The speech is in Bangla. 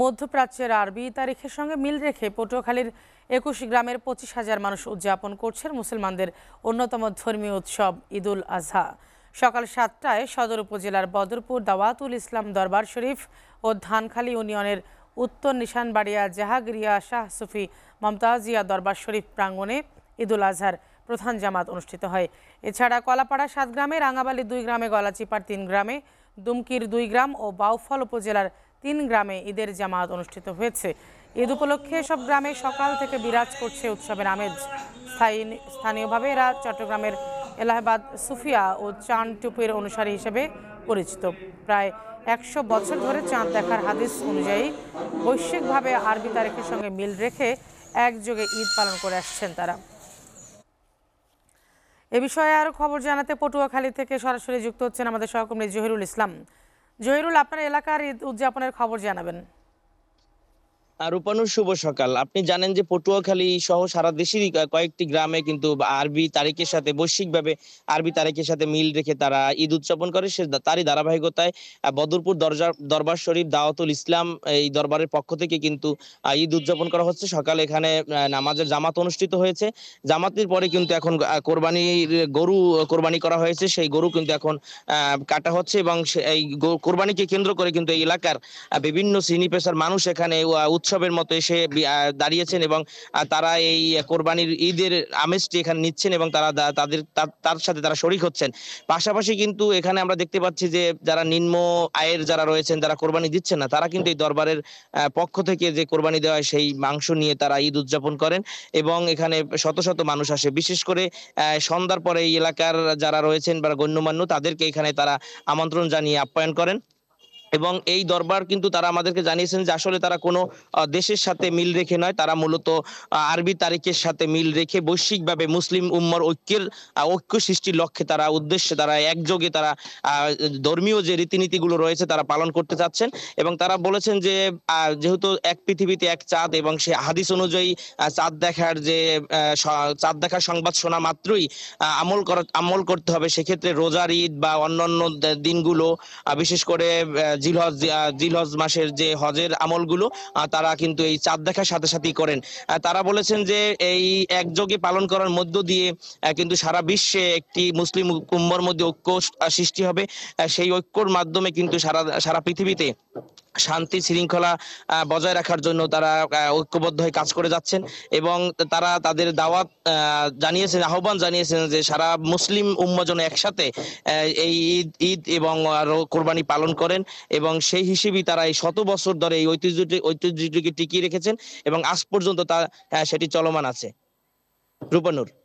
মধ্যপ্রাচ্যের আরবি তারিখের সঙ্গে মিল রেখে পটুয়াখালীর একুশ গ্রামের পঁচিশ হাজার মানুষ উদযাপন করছেন মুসলমানদের অন্যতম ধর্মীয় উৎসব ঈদুল আজহা সকাল সাতটায় সদর উপজেলার বদরপুর দাওয়াতুল ইসলাম দরবার শরীফ ও ধানখালী ইউনিয়নের উত্তর নিশানবাড়িয়া জাহাগিরিয়া শাহ সুফি মমতাজিয়া দরবার শরীফ প্রাঙ্গণে ঈদুল আজহার প্রধান জামাত অনুষ্ঠিত হয় এছাড়া কলাপাড়া সাত গ্রামে রাঙাবালি দুই গ্রামে গলাচিপার তিন গ্রামে দুমকির দুই গ্রাম ও বাউফল উপজেলার তিন গ্রামে ঈদের জামাত অনুষ্ঠিত হয়েছে ঈদ উপলক্ষে সব গ্রামে সকাল থেকে বিরাজ করছে উৎসবের আমেজ স্থানীয়ভাবে এরা চট্টগ্রামের এলাহাবাদ সুফিয়া ও চাঁদ টুপির অনুসারী হিসেবে পরিচিত প্রায় একশো বছর ধরে চাঁদ দেখার হাদিস অনুযায়ী বৈশ্বিকভাবে আরবি তারিখের সঙ্গে মিল রেখে একযোগে ঈদ পালন করে আসছেন তারা এ বিষয়ে আরও খবর জানাতে পটুয়াখালী থেকে সরাসরি যুক্ত হচ্ছেন আমাদের সহকর্মী জহিরুল ইসলাম জহিরুল আপনার এলাকার ঈদ উদযাপনের খবর জানাবেন রূপানুর শুভ সকাল আপনি জানেন যে পটুয়াখালী সহ সারা দেশেরই কয়েকটি গ্রামে কিন্তু আরবি তারিখের সাথে বৈশ্বিকভাবে আরবি তারিখের সাথে মিল রেখে তারা ঈদ উদযাপন করে সে তারই ধারাবাহিকতায় বদরপুর দরজা দরবার শরীফ দাওয়াতুল ইসলাম এই দরবারের পক্ষ থেকে কিন্তু ঈদ উদযাপন করা হচ্ছে সকালে এখানে নামাজের জামাত অনুষ্ঠিত হয়েছে জামাতের পরে কিন্তু এখন কোরবানির গরু কোরবানি করা হয়েছে সেই গরু কিন্তু এখন কাটা হচ্ছে এবং এই কোরবানিকে কেন্দ্র করে কিন্তু এই এলাকার বিভিন্ন শ্রেণী পেশার মানুষ এখানে উৎসবের মতো এসে দাঁড়িয়েছেন এবং তারা এই কোরবানির ঈদের আমেজটি এখানে নিচ্ছেন এবং তারা তাদের তার সাথে তারা শরিক হচ্ছেন পাশাপাশি কিন্তু এখানে আমরা দেখতে পাচ্ছি যে যারা নিম্ন আয়ের যারা রয়েছেন যারা কোরবানি দিচ্ছেন না তারা কিন্তু এই দরবারের পক্ষ থেকে যে কোরবানি দেওয়া হয় সেই মাংস নিয়ে তারা ঈদ উদযাপন করেন এবং এখানে শত শত মানুষ আসে বিশেষ করে সন্ধ্যার পরে এই এলাকার যারা রয়েছেন বা গণ্যমান্য তাদেরকে এখানে তারা আমন্ত্রণ জানিয়ে আপ্যায়ন করেন এবং এই দরবার কিন্তু তারা আমাদেরকে জানিয়েছেন যে আসলে তারা কোনো দেশের সাথে মিল রেখে নয় তারা মূলত আরবি তারিখের সাথে মিল রেখে বৈশ্বিকভাবে মুসলিম উম্মর ঐক্যের ঐক্য সৃষ্টির লক্ষ্যে তারা উদ্দেশ্যে তারা একযোগে তারা ধর্মীয় যে রীতিনীতিগুলো রয়েছে তারা পালন করতে চাচ্ছেন এবং তারা বলেছেন যে যেহেতু এক পৃথিবীতে এক চাঁদ এবং সে হাদিস অনুযায়ী চাঁদ দেখার যে চাঁদ দেখার সংবাদ শোনা মাত্রই আমল করা আমল করতে হবে সেক্ষেত্রে রোজার ঈদ বা অন্যান্য দিনগুলো বিশেষ করে জিলহজ জিলহজ মাসের যে হজের আমলগুলো তারা কিন্তু এই চাঁদ দেখার সাথে সাথেই করেন তারা বলেছেন যে এই একযোগে পালন করার মধ্য দিয়ে কিন্তু সারা বিশ্বে একটি মুসলিম উম্মর মধ্যে ঐক্য সৃষ্টি হবে সেই ঐক্যর মাধ্যমে কিন্তু সারা সারা পৃথিবীতে শান্তি শৃঙ্খলা বজায় রাখার জন্য তারা ঐক্যবদ্ধ হয়ে কাজ করে যাচ্ছেন এবং তারা তাদের দাওয়াত জানিয়েছেন আহ্বান জানিয়েছেন যে সারা মুসলিম উম্মজন একসাথে এই ঈদ ঈদ এবং কোরবানি পালন করেন এবং সেই হিসেবেই তারা এই শত বছর ধরে এই ঐতিহ্যটি ঐতিহ্যটিকে টিকিয়ে রেখেছেন এবং আজ পর্যন্ত তা সেটি চলমান আছে রূপানুর